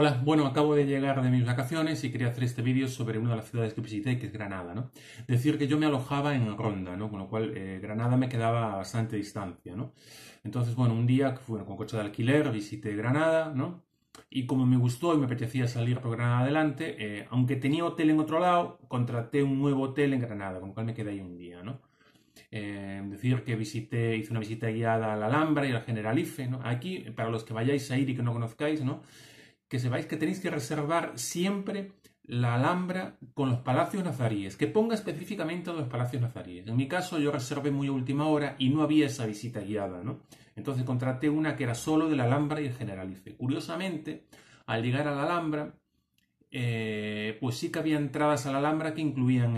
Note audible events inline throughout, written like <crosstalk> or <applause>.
Hola, bueno, acabo de llegar de mis vacaciones y quería hacer este vídeo sobre una de las ciudades que visité, que es Granada, ¿no? Decir que yo me alojaba en Ronda, ¿no? Con lo cual eh, Granada me quedaba a bastante distancia, ¿no? Entonces, bueno, un día, bueno, con coche de alquiler, visité Granada, ¿no? Y como me gustó y me apetecía salir por Granada adelante, eh, aunque tenía hotel en otro lado, contraté un nuevo hotel en Granada, con lo cual me quedé ahí un día, ¿no? Eh, decir que visité, hice una visita guiada a la Alhambra y al Generalife, ¿no? Aquí, para los que vayáis a ir y que no conozcáis, ¿no? que sepáis que tenéis que reservar siempre la Alhambra con los palacios nazaríes, que ponga específicamente los palacios nazaríes. En mi caso yo reservé muy a última hora y no había esa visita guiada, ¿no? Entonces contraté una que era solo de la Alhambra y el Generalice. Curiosamente, al llegar a la Alhambra, eh, pues sí que había entradas a la Alhambra que incluían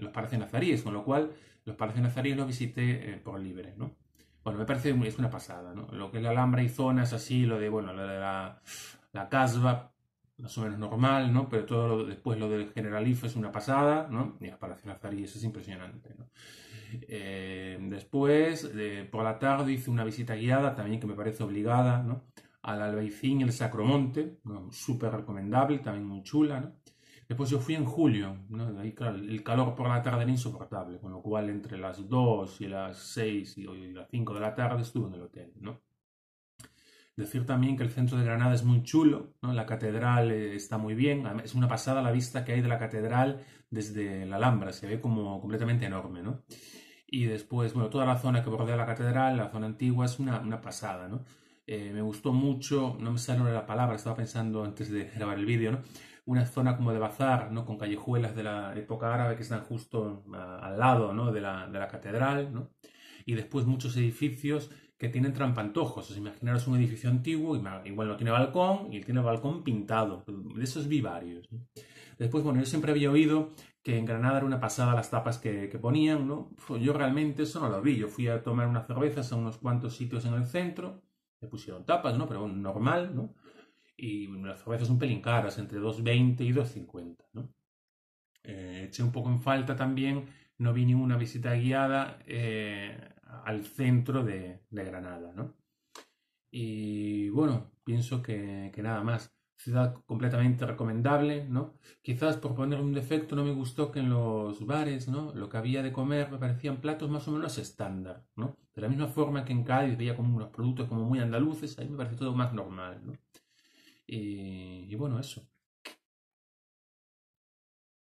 los palacios nazaríes, con lo cual los palacios nazaríes los visité eh, por libre, ¿no? Bueno, me parece es una pasada, ¿no? Lo que es la Alhambra y zonas así, lo de, bueno, lo de la, la casva, más o menos normal, ¿no? Pero todo lo, después lo del Generalife es una pasada, ¿no? Y las y eso es impresionante, eh, después, por la tarde hice una visita guiada, también que me parece obligada, ¿no? Al Albaicín y el Sacromonte, súper recomendable, también muy chula, ¿no? Después yo fui en julio, el calor por la tarde era insoportable, con lo cual entre las 2 y las 6 y, las 5 de la tarde estuve en el hotel, ¿no? Decir también que el centro de Granada es muy chulo, la catedral eh, está muy bien, es una pasada la vista que hay de la catedral desde la Alhambra, se ve como completamente enorme. ¿no? Y después, bueno, toda la zona que bordea la catedral, la zona antigua, es una, pasada. ¿no? Eh, me gustó mucho, no me sale la palabra, estaba pensando antes de <laughs> grabar el vídeo, ¿no? una zona como de bazar, ¿no? con callejuelas de la época árabe que están justo al lado ¿no? de, la, de la catedral. ¿no? y después muchos edificios que tienen trampantojos. Os imaginaros un edificio antiguo, igual no tiene balcón, y tiene balcón pintado. De esos vi varios. Después, bueno, yo siempre había oído que en Granada era una pasada las tapas que, ponían, ¿no? Pues yo realmente eso no lo vi. Yo fui a tomar unas cervezas a unos cuantos sitios en el centro, me pusieron tapas, ¿no? Pero normal, ¿no? Y las cervezas un pelín caras, entre 2,20 y 2,50, ¿no? Eh, eché un poco en falta también, no vi ninguna visita guiada. Eh, al centro de, Granada, Y bueno, pienso que, nada más. Ciudad completamente recomendable, ¿no? Quizás por poner un defecto no me gustó que en los bares, ¿no? Lo que había de comer me parecían platos más o menos estándar, ¿no? De la misma forma que en Cádiz veía como unos productos como muy andaluces, ahí me pareció todo más normal, y bueno, eso.